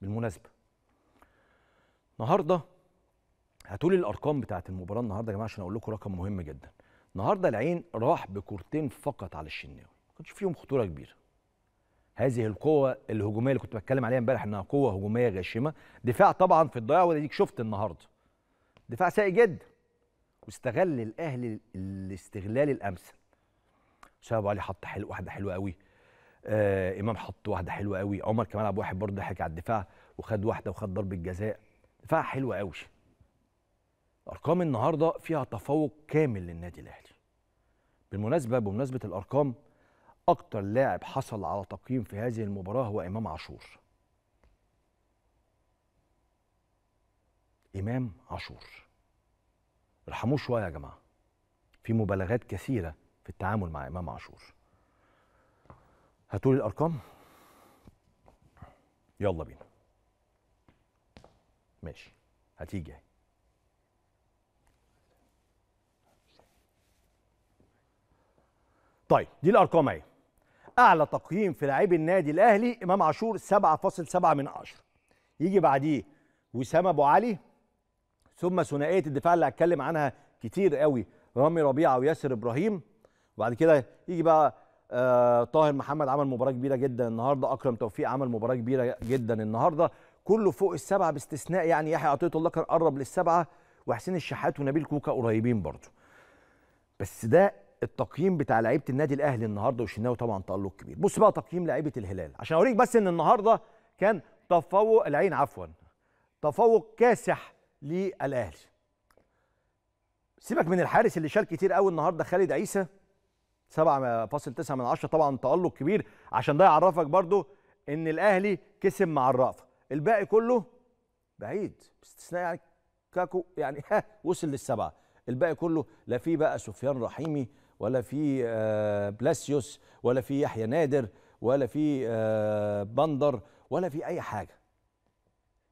بالمناسبه النهارده هتقول الارقام بتاعه المباراه النهارده يا جماعه عشان اقول لكم رقم مهم جدا النهارده العين راح بكورتين فقط على الشناوي ما كانش فيهم خطوره كبيره هذه القوه الهجوميه اللي كنت بتكلم عليها امبارح انها قوه هجوميه غاشمه دفاع طبعا في الضياع واديك شفت النهارده دفاع سيء جدا واستغل الاهلي الاستغلال الامثل ابو علي حط حلو واحده حلوه قوي آه امام حط واحده حلوه قوي عمر كمان لعب واحد برضه ضحك على الدفاع وخد واحده وخد ضربه جزاء دفاع حلوه قوي ارقام النهارده فيها تفوق كامل للنادي الاهلي بالمناسبه بمناسبه الارقام اكتر لاعب حصل على تقييم في هذه المباراه هو امام عاشور امام عاشور ارحموه شويه يا جماعه في مبالغات كثيره في التعامل مع امام عاشور هتقولي الارقام يلا بينا ماشي هتيجي اهي طيب دي الارقام اهي اعلى تقييم في لاعبي النادي الاهلي امام عاشور 7.7 من 10 يجي بعديه وسام ابو علي ثم ثنائيه الدفاع اللي هتكلم عنها كتير قوي رامي ربيعه وياسر ابراهيم وبعد كده يجي بقى آه، طاهر محمد عمل مباراه كبيره جدا النهارده اكرم توفيق عمل مباراه كبيره جدا النهارده كله فوق السبعه باستثناء يعني يحيى عطيه الله كان قرب للسبعه وحسين الشحات ونبيل كوكا قريبين برضه بس ده التقييم بتاع لعيبه النادي الاهلي النهارده والشناوي طبعا تالق كبير بص بقى تقييم لعيبه الهلال عشان اوريك بس ان النهارده كان تفوق العين عفوا تفوق كاسح للاهلي سيبك من الحارس اللي شال كتير قوي النهارده خالد عيسى 7.9 من 10 طبعا تألق كبير عشان ده يعرفك برضو ان الاهلي كسب مع الرأفة الباقي كله بعيد باستثناء يعني كاكو يعني ها وصل للسبعه الباقي كله لا في بقى سفيان رحيمي ولا في آه، بلاسيوس ولا في يحيى نادر ولا في آه، بندر ولا في اي حاجه